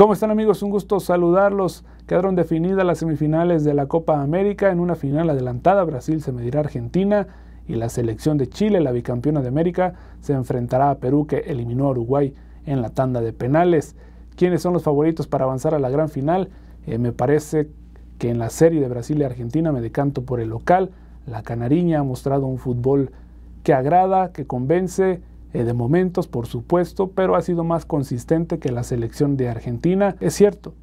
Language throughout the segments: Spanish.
¿Cómo están amigos? Un gusto saludarlos. Quedaron definidas las semifinales de la Copa América. En una final adelantada, Brasil se medirá a Argentina y la selección de Chile, la bicampeona de América, se enfrentará a Perú que eliminó a Uruguay en la tanda de penales. ¿Quiénes son los favoritos para avanzar a la gran final? Eh, me parece que en la serie de Brasil y Argentina me decanto por el local. La Canariña ha mostrado un fútbol que agrada, que convence eh, de momentos, por supuesto, pero ha sido más consistente que la selección de Argentina. Es cierto,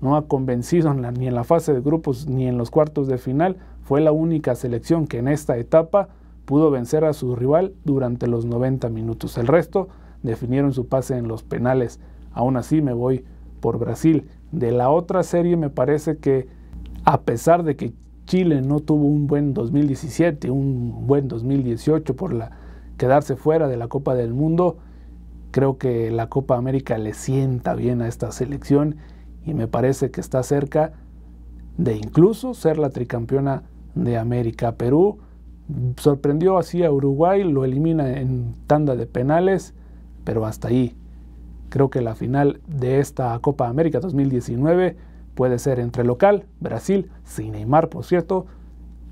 no ha convencido ni en la fase de grupos ni en los cuartos de final. Fue la única selección que en esta etapa pudo vencer a su rival durante los 90 minutos. El resto definieron su pase en los penales. Aún así me voy por Brasil. De la otra serie me parece que a pesar de que Chile no tuvo un buen 2017, un buen 2018 por la quedarse fuera de la Copa del Mundo. Creo que la Copa América le sienta bien a esta selección y me parece que está cerca de incluso ser la tricampeona de América. Perú sorprendió así a Uruguay, lo elimina en tanda de penales, pero hasta ahí. Creo que la final de esta Copa América 2019 puede ser entre local, Brasil, sin Neymar por cierto,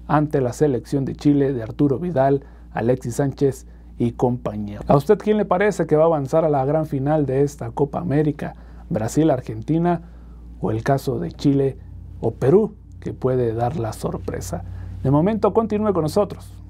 ante la selección de Chile de Arturo Vidal, Alexis Sánchez y ¿A usted quién le parece que va a avanzar a la gran final de esta Copa América? ¿Brasil, Argentina o el caso de Chile o Perú que puede dar la sorpresa? De momento continúe con nosotros.